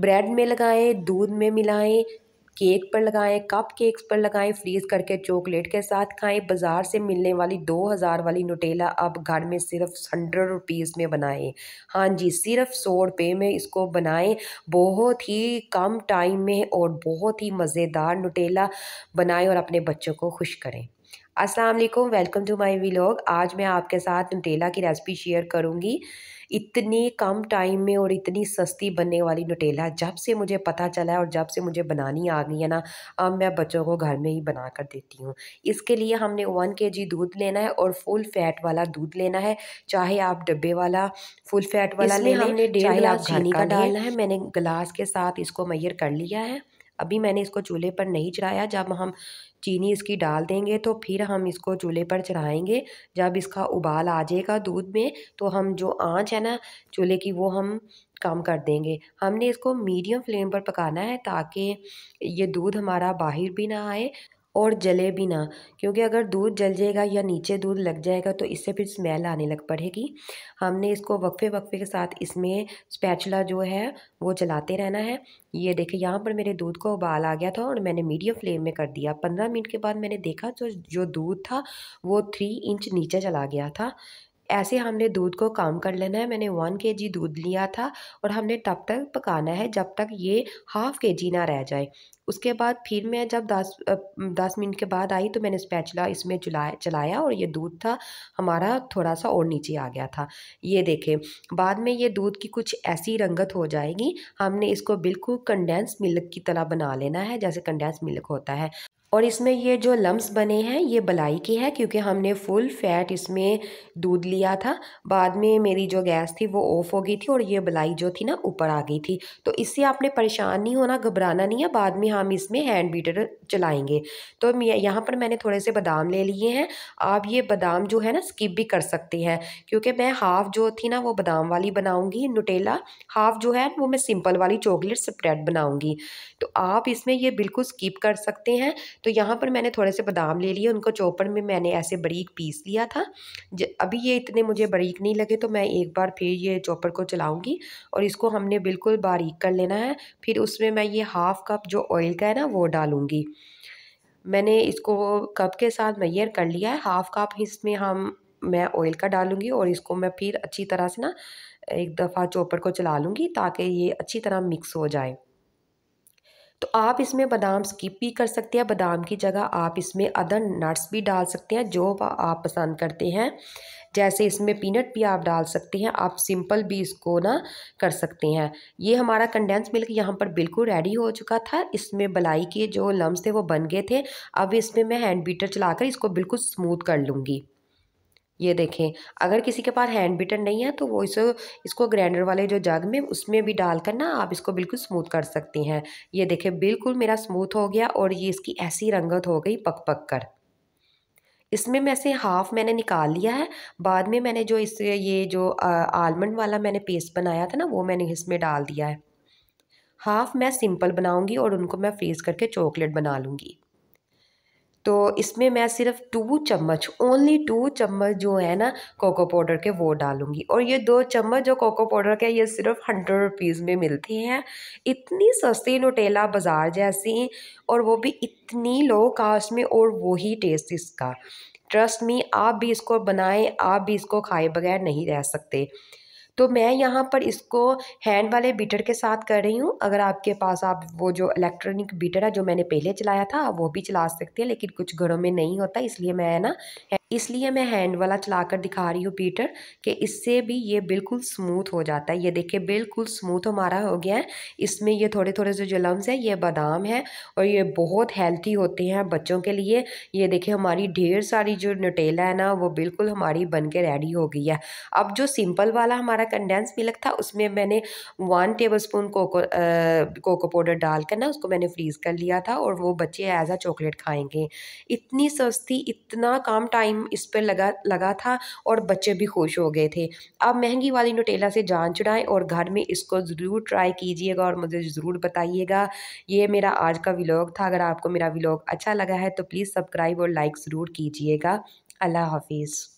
bread में लगाएं दूध में मिलाएं केक पर लगाएं कप केक्स पर लगाएं फ्रीज़ करके चॉकलेट के साथ खाएं बाज़ार से मिलने वाली दो हज़ार वाली नोटेला अब घर में सिर्फ हंड्रेड रुपीज़ में बनाएं हाँ जी सिर्फ सौ रुपये में इसको बनाएं बहुत ही कम टाइम में और बहुत ही मज़ेदार नोटेला बनाएं और अपने बच्चों को खुश करें अस्सलाम वालेकुम वेलकम टू माय व्लॉग आज मैं आपके साथ नटेला की रेसिपी शेयर करूंगी इतने कम टाइम में और इतनी सस्ती बनने वाली नटेला जब से मुझे पता चला है और जब से मुझे बनानी आ गई है ना अब मैं बच्चों को घर में ही बना कर देती हूँ इसके लिए हमने वन के जी दूध लेना है और फुल फैट वाला दूध लेना है चाहे आप डब्बे वाला फुल फैट वाला ले डेढ़ गिलास चीनी का डालना है मैंने गिलास के साथ इसको मैयर कर लिया है अभी मैंने इसको चूल्हे पर नहीं चढ़ाया जब हम चीनी इसकी डाल देंगे तो फिर हम इसको चूल्हे पर चढ़ाएंगे जब इसका उबाल आ जाएगा दूध में तो हम जो आँच है ना चूल्हे की वो हम कम कर देंगे हमने इसको मीडियम फ्लेम पर पकाना है ताकि ये दूध हमारा बाहर भी ना आए और जले भी ना क्योंकि अगर दूध जल जाएगा या नीचे दूध लग जाएगा तो इससे फिर स्मेल आने लग पड़ेगी हमने इसको वक्फे वक्फे के साथ इसमें स्पैचला जो है वो चलाते रहना है ये देखिए यहाँ पर मेरे दूध को उबाल आ गया था और मैंने मीडियम फ्लेम में कर दिया पंद्रह मिनट के बाद मैंने देखा तो जो दूध था वो थ्री इंच नीचे चला गया था ऐसे हमने दूध को काम कर लेना है मैंने वन के जी दूध लिया था और हमने तब तक पकाना है जब तक ये हाफ़ के जी ना रह जाए उसके बाद फिर मैं जब दस दस मिनट के बाद आई तो मैंने स्पैचला इसमें चलाया चलाया और ये दूध था हमारा थोड़ा सा और नीचे आ गया था ये देखें बाद में ये दूध की कुछ ऐसी रंगत हो जाएगी हमने इसको बिल्कुल कंडेंस मिल्क की तरह बना लेना है जैसे कंडेंस मिल्क होता है और इसमें ये जो लम्स बने हैं ये बलाई के हैं क्योंकि हमने फुल फैट इसमें दूध लिया था बाद में मेरी जो गैस थी वो ऑफ हो गई थी और ये बलाई जो थी ना ऊपर आ गई थी तो इससे आपने परेशान नहीं होना घबराना नहीं है बाद में हम इसमें हैंड बीटर चलाएंगे तो यहाँ पर मैंने थोड़े से बादाम ले लिए हैं आप ये बादाम जो है ना स्किप भी कर सकते हैं क्योंकि मैं हाफ़ जो थी ना वो बादाम वाली बनाऊँगी नुटेला हाफ़ जो है वो मैं सिंपल वाली चॉकलेट स्प्रेड बनाऊँगी तो आप इसमें ये बिल्कुल स्किप कर सकते हैं तो यहाँ पर मैंने थोड़े से बादाम ले लिए उनको चॉपर में मैंने ऐसे बारीक पीस लिया था अभी ये इतने मुझे बारीक नहीं लगे तो मैं एक बार फिर ये चोपर को चलाऊँगी और इसको हमने बिल्कुल बारीक कर लेना है फिर उसमें मैं ये हाफ़ कप जो ऑयल का है ना वो डालूँगी मैंने इसको कप के साथ मैयर कर लिया है हाफ़ कप इसमें हम मैं ऑयल का डालूँगी और इसको मैं फिर अच्छी तरह से ना एक दफ़ा चॉपर को चला लूँगी ताकि ये अच्छी तरह मिक्स हो जाए तो आप इसमें बादाम स्किप भी कर सकते हैं बादाम की जगह आप इसमें अदर नट्स भी डाल सकते हैं जो आप पसंद करते हैं जैसे इसमें पीनट भी आप डाल सकते हैं आप सिंपल भी इसको ना कर सकते हैं ये हमारा कंडेंस मिल्क यहाँ पर बिल्कुल रेडी हो चुका था इसमें बलाई के जो लम्ब थे वो बन गए थे अब इसमें मैं हैंड बीटर चलाकर इसको बिल्कुल स्मूथ कर लूँगी ये देखें अगर किसी के पास हैंड बिटन नहीं है तो वो इसे इसको ग्राइंडर वाले जो जग में उसमें भी डालकर ना आप इसको बिल्कुल स्मूथ कर सकती हैं ये देखें बिल्कुल मेरा स्मूथ हो गया और ये इसकी ऐसी रंगत हो गई पक पक कर इसमें मैं से हाफ़ मैंने निकाल लिया है बाद में मैंने जो इस ये जो आलमंड वाला मैंने पेस्ट बनाया था ना वो मैंने इसमें डाल दिया है हाफ़ मैं सिंपल बनाऊंगी और उनको मैं फ्रीज़ करके चॉकलेट बना लूँगी तो इसमें मैं सिर्फ टू चम्मच ओनली टू चम्मच जो है ना कोको पाउडर के वो डालूँगी और ये दो चम्मच जो कोको पाउडर के ये सिर्फ हंड्रेड रुपीज़ में मिलते हैं इतनी सस्ती नोटेला बाज़ार जैसी और वो भी इतनी लो कास्ट में और वही टेस्ट इसका ट्रस्ट मी आप भी इसको बनाएं आप भी इसको खाए बगैर नहीं रह सकते तो मैं यहाँ पर इसको हैंड वाले बीटर के साथ कर रही हूँ अगर आपके पास आप वो जो इलेक्ट्रॉनिक बीटर है जो मैंने पहले चलाया था वो भी चला सकते हैं लेकिन कुछ घरों में नहीं होता इसलिए मैं ना इसलिए मैं हैंड वाला चला कर दिखा रही हूँ पीटर कि इससे भी ये बिल्कुल स्मूथ हो जाता है ये देखिए बिल्कुल स्मूथ हमारा हो गया है इसमें ये थोड़े थोड़े जो जलम्स हैं ये बादाम है और ये बहुत हेल्थी होते हैं बच्चों के लिए ये देखिए हमारी ढेर सारी जो नटेला है ना वो बिल्कुल हमारी बन के रेडी हो गई है अब जो सिंपल वाला हमारा कंडेंस मिल्क था उसमें मैंने one tablespoon cocoa cocoa powder डाल कर ना उसको मैंने फ्रीज़ कर लिया था और वो बच्चे एज आ चॉकलेट खाएंगे इतनी सस्ती इतना कम टाइम इस पर लगा लगा था और बच्चे भी खुश हो गए थे आप महंगी वाली नोटेला से जान चुड़ाएँ और घर में इसको ज़रूर ट्राई कीजिएगा और मुझे ज़रूर बताइएगा ये मेरा आज का व्लॉग था अगर आपको मेरा व्लॉग अच्छा लगा है तो प्लीज़ सब्सक्राइब और लाइक ज़रूर कीजिएगा अल्लाह हाफिज़